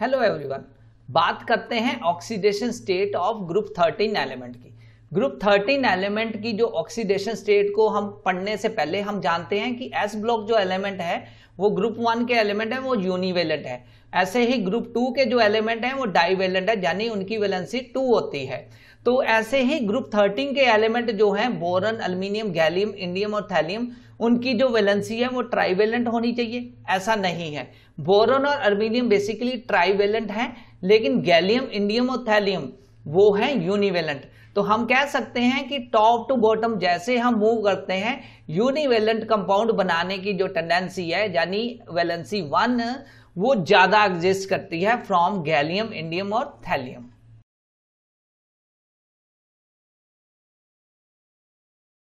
hello everyone बात करते हैं oxidation state of group 13 element की ग्रुप 13 एलिमेंट की जो ऑक्सीडेशन स्टेट को हम पढ़ने से पहले हम जानते हैं कि एस ब्लॉक जो एलिमेंट है वो ग्रुप वन के एलिमेंट है वो यूनिवेलेंट है ऐसे ही ग्रुप टू के जो एलिमेंट है वो डाइवेलेंट है यानी उनकी वेलेंसी टू होती है तो ऐसे ही ग्रुप थर्टीन के एलिमेंट जो हैं बोरन अल्मीनियम गैलियम इंडियम और थैलियम उनकी जो वेलेंसी है वो ट्राइवेलेंट होनी चाहिए ऐसा नहीं है बोरन और अल्मीनियम बेसिकली ट्राइवेलेंट है लेकिन गैलियम इंडियम और थैलियम वो है यूनिवेलेंट तो हम कह सकते हैं कि टॉप टू बॉटम जैसे हम मूव करते हैं यूनिवेलेंट कंपाउंड बनाने की जो टेंडेंसी है यानी वेलेंसी वन वो ज़्यादा एग्जिस्ट करती है फ्रॉम गैलियम इंडियम और थैलियम